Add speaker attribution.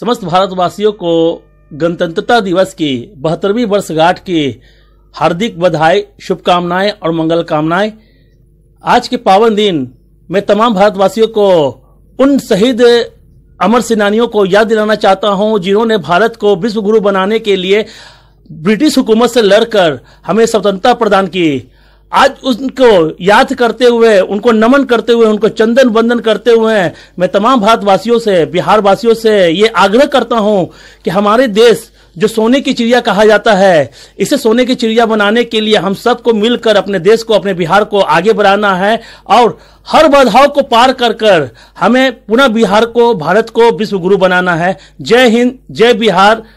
Speaker 1: समस्त भारतवासियों को गणतंत्रता दिवस की बहत्तरवीं वर्षगांठ की हार्दिक बधाई शुभकामनाएं और मंगल कामनाएं आज के पावन दिन मैं तमाम भारतवासियों को उन शहीद अमर सेनानियों को याद दिलाना चाहता हूं जिन्होंने भारत को विश्व गुरु बनाने के लिए ब्रिटिश हुकूमत से लड़कर हमें स्वतंत्रता प्रदान की आज उनको याद करते हुए उनको नमन करते हुए उनको चंदन वंदन करते हुए मैं तमाम भारतवासियों से बिहार वासियों से ये आग्रह करता हूं कि हमारे देश जो सोने की चिड़िया कहा जाता है इसे सोने की चिड़िया बनाने के लिए हम सबको मिलकर अपने देश को अपने बिहार को आगे बढ़ाना है और हर बाधाओं को पार कर कर हमें पुनः बिहार को भारत को विश्व गुरु बनाना है जय हिंद जय बिहार